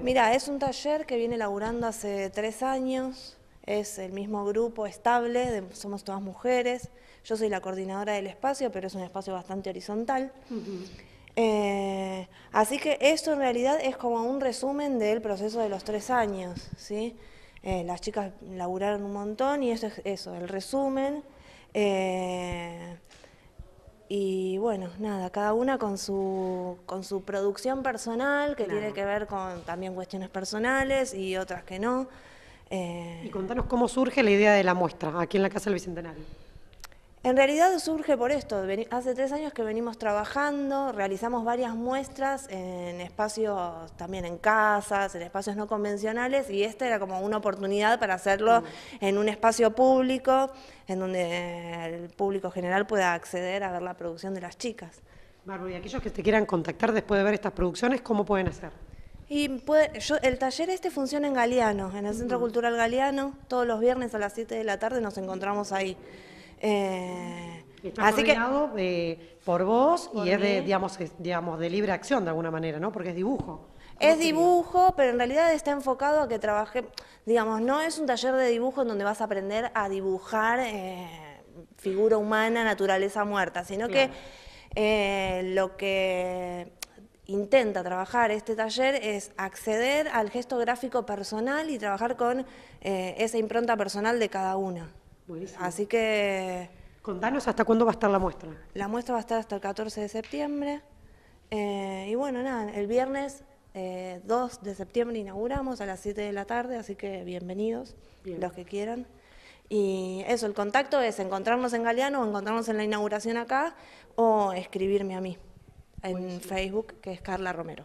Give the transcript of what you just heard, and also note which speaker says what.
Speaker 1: Mira,
Speaker 2: es un taller que viene laburando hace tres años, es el mismo grupo estable, somos todas mujeres, yo soy la coordinadora del espacio, pero es un espacio bastante horizontal. Eh, así que esto en realidad es como un resumen del proceso de los tres años, ¿sí? Eh, las chicas laburaron un montón y eso es eso, el resumen. Eh, y bueno, nada, cada una con su, con su producción personal, que tiene que ver con también cuestiones personales y otras que no. Eh, y contanos cómo surge la idea de la muestra aquí en la Casa del Bicentenario. En realidad surge por esto, hace tres años que venimos trabajando, realizamos varias muestras en espacios, también en casas, en espacios no convencionales y esta era como una oportunidad para hacerlo mm. en un espacio público, en donde el público general pueda acceder a ver la producción de las chicas. Maru, y aquellos
Speaker 1: que te quieran contactar después de ver estas producciones, ¿cómo pueden hacer?
Speaker 2: Y puede, el taller este funciona en Galeano, en el Centro mm. Cultural Galeano, todos los viernes a las 7 de la tarde nos encontramos ahí. Eh, así que,
Speaker 1: eh, por vos y es de, digamos, digamos, de libre acción de alguna manera, ¿no? Porque es dibujo.
Speaker 2: Es dibujo, pero en realidad está enfocado a que trabaje, digamos, no es un taller de dibujo en donde vas a aprender a dibujar eh, figura humana, naturaleza muerta, sino que lo que intenta trabajar este taller es acceder al gesto gráfico personal y trabajar con esa impronta personal de cada uno. Así que... Contanos hasta cuándo va a estar la muestra. La muestra va a estar hasta el 14 de septiembre. Eh, y bueno, nada, el viernes 2 eh, de septiembre inauguramos a las 7 de la tarde, así que bienvenidos los que quieran. Y eso, el contacto es encontrarnos en Galeano o encontrarnos en la inauguración acá o escribirme a mí en Facebook, que es Carla Romero.